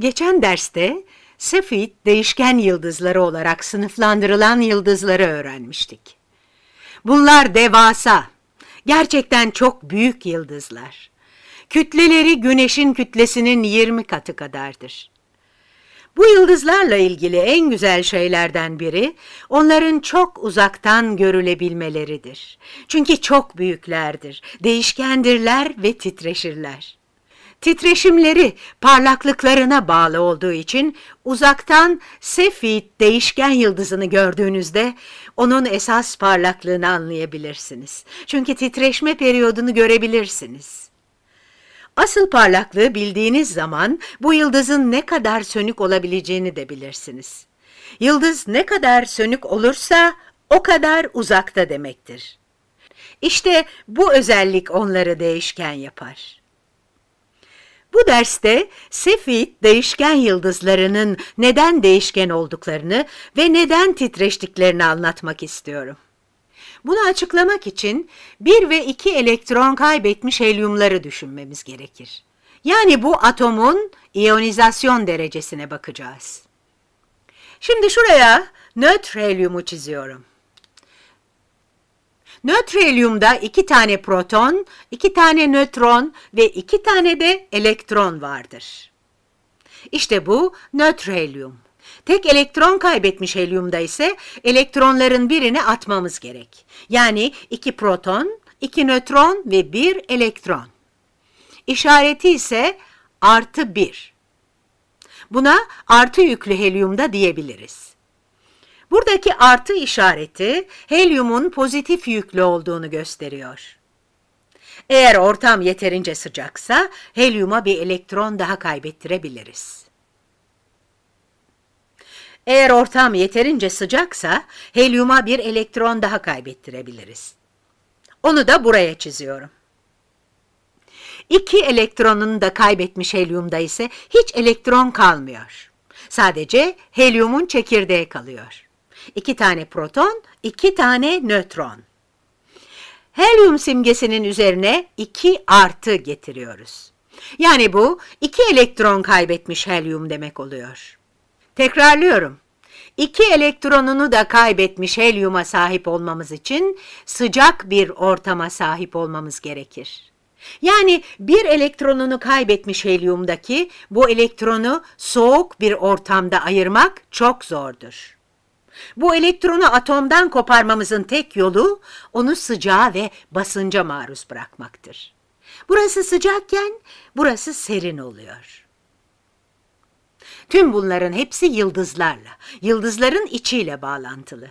Geçen derste Cepheid değişken yıldızları olarak sınıflandırılan yıldızları öğrenmiştik. Bunlar devasa, gerçekten çok büyük yıldızlar. Kütleleri güneşin kütlesinin 20 katı kadardır. Bu yıldızlarla ilgili en güzel şeylerden biri onların çok uzaktan görülebilmeleridir. Çünkü çok büyüklerdir, değişkendirler ve titreşirler titreşimleri parlaklıklarına bağlı olduğu için uzaktan Sefid değişken yıldızını gördüğünüzde onun esas parlaklığını anlayabilirsiniz. Çünkü titreşme periyodunu görebilirsiniz. Asıl parlaklığı bildiğiniz zaman bu yıldızın ne kadar sönük olabileceğini de bilirsiniz. Yıldız ne kadar sönük olursa o kadar uzakta demektir. İşte bu özellik onları değişken yapar. Bu derste sefit değişken yıldızlarının neden değişken olduklarını ve neden titreştiklerini anlatmak istiyorum. Bunu açıklamak için 1 ve 2 elektron kaybetmiş helyumları düşünmemiz gerekir. Yani bu atomun iyonizasyon derecesine bakacağız. Şimdi şuraya nötr helyumu çiziyorum. Nötrelyumda iki tane proton, iki tane nötron ve iki tane de elektron vardır. İşte bu nötrelyum. Tek elektron kaybetmiş helyumda ise elektronların birini atmamız gerek. Yani iki proton, iki nötron ve bir elektron. İşareti ise artı bir. Buna artı yüklü helyumda diyebiliriz. Buradaki artı işareti helyumun pozitif yüklü olduğunu gösteriyor. Eğer ortam yeterince sıcaksa helyuma bir elektron daha kaybettirebiliriz. Eğer ortam yeterince sıcaksa helyuma bir elektron daha kaybettirebiliriz. Onu da buraya çiziyorum. İki elektronunu da kaybetmiş helyumda ise hiç elektron kalmıyor. Sadece helyumun çekirdeği kalıyor. 2 tane proton, 2 tane nötron. Helyum simgesinin üzerine 2 artı getiriyoruz. Yani bu 2 elektron kaybetmiş helyum demek oluyor. Tekrarlıyorum. 2 elektronunu da kaybetmiş helyuma sahip olmamız için sıcak bir ortama sahip olmamız gerekir. Yani bir elektronunu kaybetmiş helyumdaki bu elektronu soğuk bir ortamda ayırmak çok zordur. Bu elektronu atomdan koparmamızın tek yolu onu sıcağa ve basınca maruz bırakmaktır. Burası sıcakken burası serin oluyor. Tüm bunların hepsi yıldızlarla, yıldızların içiyle bağlantılı.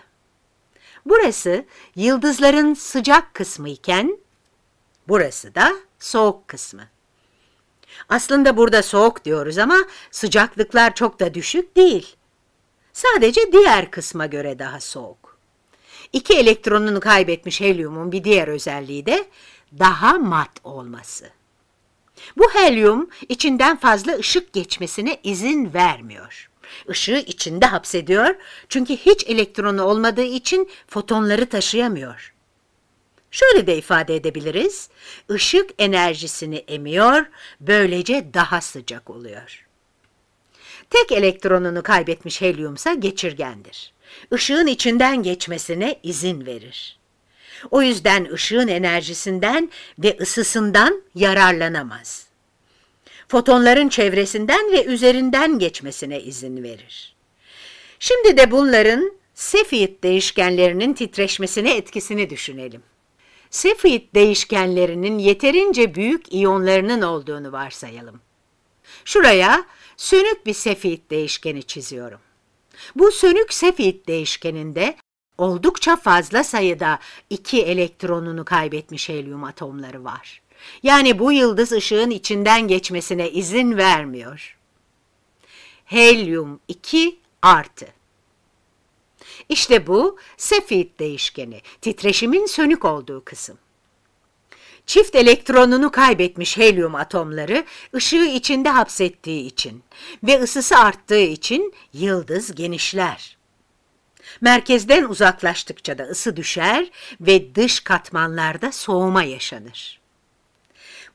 Burası yıldızların sıcak kısmı iken burası da soğuk kısmı. Aslında burada soğuk diyoruz ama sıcaklıklar çok da düşük değil. Sadece diğer kısma göre daha soğuk. İki elektronunu kaybetmiş helyumun bir diğer özelliği de daha mat olması. Bu helyum içinden fazla ışık geçmesine izin vermiyor. Işığı içinde hapsediyor çünkü hiç elektronu olmadığı için fotonları taşıyamıyor. Şöyle de ifade edebiliriz, ışık enerjisini emiyor, böylece daha sıcak oluyor. Tek elektronunu kaybetmiş helyumsa geçirgendir. Işığın içinden geçmesine izin verir. O yüzden ışığın enerjisinden ve ısısından yararlanamaz. Fotonların çevresinden ve üzerinden geçmesine izin verir. Şimdi de bunların Cepheid değişkenlerinin titreşmesine etkisini düşünelim. Cepheid değişkenlerinin yeterince büyük iyonlarının olduğunu varsayalım. Şuraya sönük bir sefit değişkeni çiziyorum. Bu sönük sefit değişkeninde oldukça fazla sayıda iki elektronunu kaybetmiş helyum atomları var. Yani bu yıldız ışığın içinden geçmesine izin vermiyor. Helyum 2 artı. İşte bu sefit değişkeni, titreşimin sönük olduğu kısım. Çift elektronunu kaybetmiş helyum atomları ışığı içinde hapsettiği için ve ısısı arttığı için yıldız genişler. Merkezden uzaklaştıkça da ısı düşer ve dış katmanlarda soğuma yaşanır.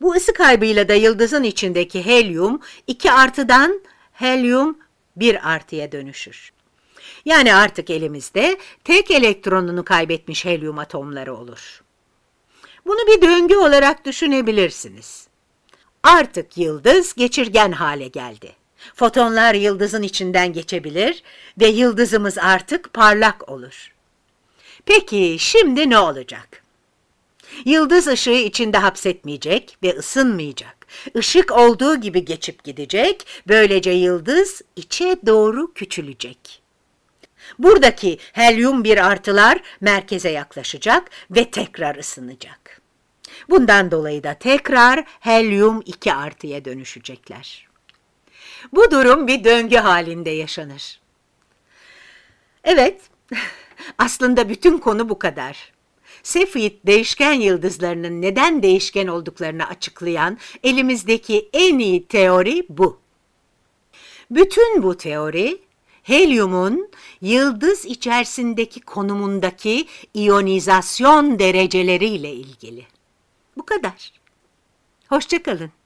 Bu ısı kaybıyla da yıldızın içindeki helyum 2 artıdan helyum 1 artıya dönüşür. Yani artık elimizde tek elektronunu kaybetmiş helyum atomları olur. Bunu bir döngü olarak düşünebilirsiniz. Artık yıldız geçirgen hale geldi. Fotonlar yıldızın içinden geçebilir ve yıldızımız artık parlak olur. Peki şimdi ne olacak? Yıldız ışığı içinde hapsetmeyecek ve ısınmayacak. Işık olduğu gibi geçip gidecek, böylece yıldız içe doğru küçülecek. Buradaki helyum bir artılar merkeze yaklaşacak ve tekrar ısınacak. Bundan dolayı da tekrar helyum 2 artıya dönüşecekler. Bu durum bir döngü halinde yaşanır. Evet, aslında bütün konu bu kadar. Sefid değişken yıldızlarının neden değişken olduklarını açıklayan elimizdeki en iyi teori bu. Bütün bu teori helyumun yıldız içerisindeki konumundaki iyonizasyon dereceleriyle ilgili. Bu kadar. Hoşçakalın.